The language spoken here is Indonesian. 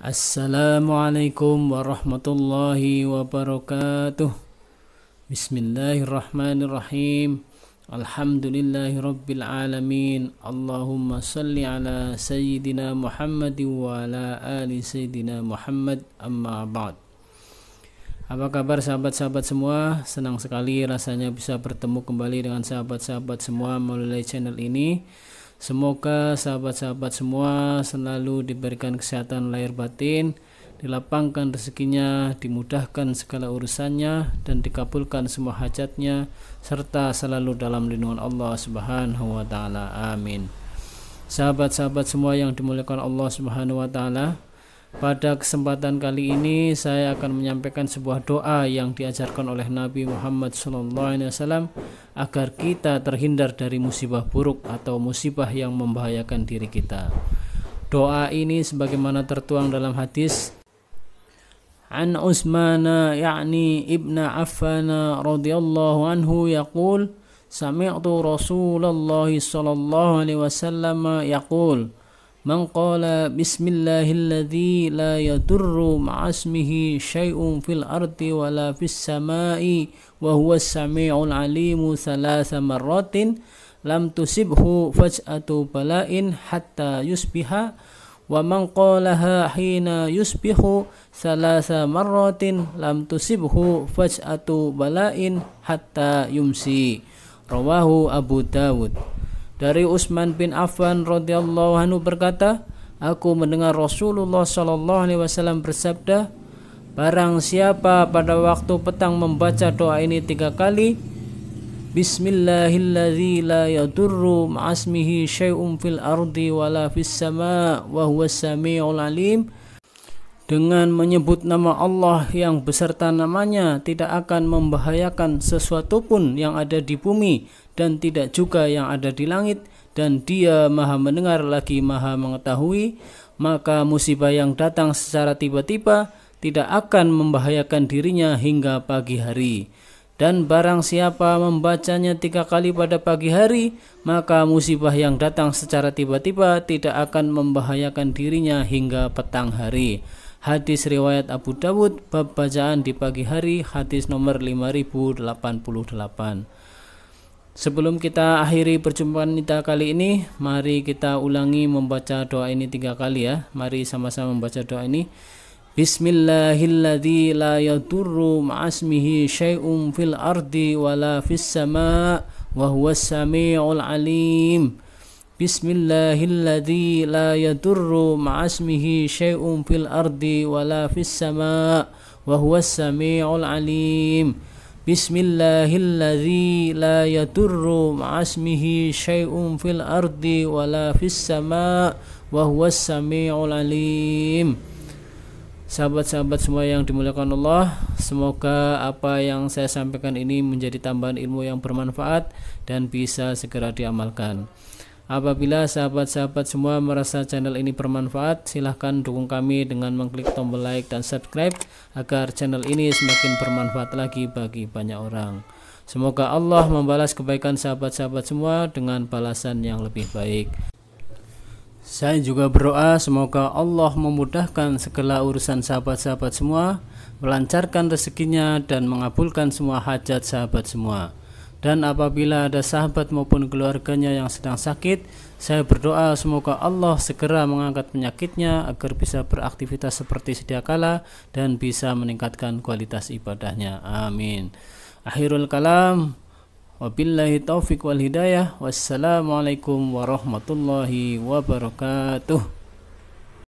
Assalamualaikum warahmatullahi wabarakatuh Bismillahirrahmanirrahim Alhamdulillahi rabbil alamin Allahumma salli ala sayyidina Muhammad wa ala ali sayyidina Muhammad amma ba'd apa kabar sahabat-sahabat semua? Senang sekali rasanya bisa bertemu kembali dengan sahabat-sahabat semua melalui channel ini. Semoga sahabat-sahabat semua selalu diberikan kesehatan lahir batin, dilapangkan rezekinya, dimudahkan segala urusannya, dan dikabulkan semua hajatnya, serta selalu dalam lindungan Allah Subhanahu wa Ta'ala. Amin. Sahabat-sahabat semua yang dimuliakan Allah Subhanahu wa Ta'ala, pada kesempatan kali ini saya akan menyampaikan sebuah doa yang diajarkan oleh Nabi Muhammad SAW agar kita terhindar dari musibah buruk atau musibah yang membahayakan diri kita. Doa ini sebagaimana tertuang dalam hadis An Utsmana yakni Ibna Affana radhiyallahu anhu yaqul sami'tu Rasulullah sallallahu alaihi wasallam yaqul من قال بسم الله الذي لا يضر مع اسمه شيء في الأرض ولا في السماء وهو السميع العليم ثلاث مرات لم تصبه فجأة بلاء حتى يصبح ومن قالها حين يصبح ثلاث مرات لم تصبه فجأة بلاء حتى يمسي رواه أبو داود dari Utsman bin Affan radhiyallahu anhu berkata, aku mendengar Rasulullah shallallahu alaihi wasallam bersabda, barang siapa pada waktu petang membaca doa ini tiga kali, Bismillahilladzi la yadurru ma'asmihi syai'un fil ardi wala fis sama' wa huwas samiul alim dengan menyebut nama Allah yang beserta namanya tidak akan membahayakan sesuatu pun yang ada di bumi dan tidak juga yang ada di langit dan dia maha mendengar lagi maha mengetahui maka musibah yang datang secara tiba-tiba tidak akan membahayakan dirinya hingga pagi hari dan barang siapa membacanya tiga kali pada pagi hari maka musibah yang datang secara tiba-tiba tidak akan membahayakan dirinya hingga petang hari Hadis riwayat Abu Dawud bab bacaan di pagi hari hadis nomor 5088. Sebelum kita akhiri perjumpaan kita kali ini, mari kita ulangi membaca doa ini tiga kali ya. Mari sama-sama membaca doa ini. Bismillahilladzi la yadurru ma'asmihi syai'un fil ardi wala fis sama' wa huwas sami'ul alim. بسم الله الذي لا يضر مع اسمه شيء في الأرض ولا في السماء وهو السميع العليم بسم الله الذي لا يضر مع اسمه شيء في ولا في Sahabat-sahabat semua yang dimuliakan Allah, semoga apa yang saya sampaikan ini menjadi tambahan ilmu yang bermanfaat dan bisa segera diamalkan. Apabila sahabat-sahabat semua merasa channel ini bermanfaat, silahkan dukung kami dengan mengklik tombol like dan subscribe agar channel ini semakin bermanfaat lagi bagi banyak orang. Semoga Allah membalas kebaikan sahabat-sahabat semua dengan balasan yang lebih baik. Saya juga berdoa semoga Allah memudahkan segala urusan sahabat-sahabat semua, melancarkan rezekinya dan mengabulkan semua hajat sahabat semua dan apabila ada sahabat maupun keluarganya yang sedang sakit, saya berdoa semoga Allah segera mengangkat penyakitnya agar bisa beraktivitas seperti sedia kala dan bisa meningkatkan kualitas ibadahnya. Amin. Akhirul kalam. Wabillahi taufik wal hidayah. Wassalamualaikum warahmatullahi wabarakatuh.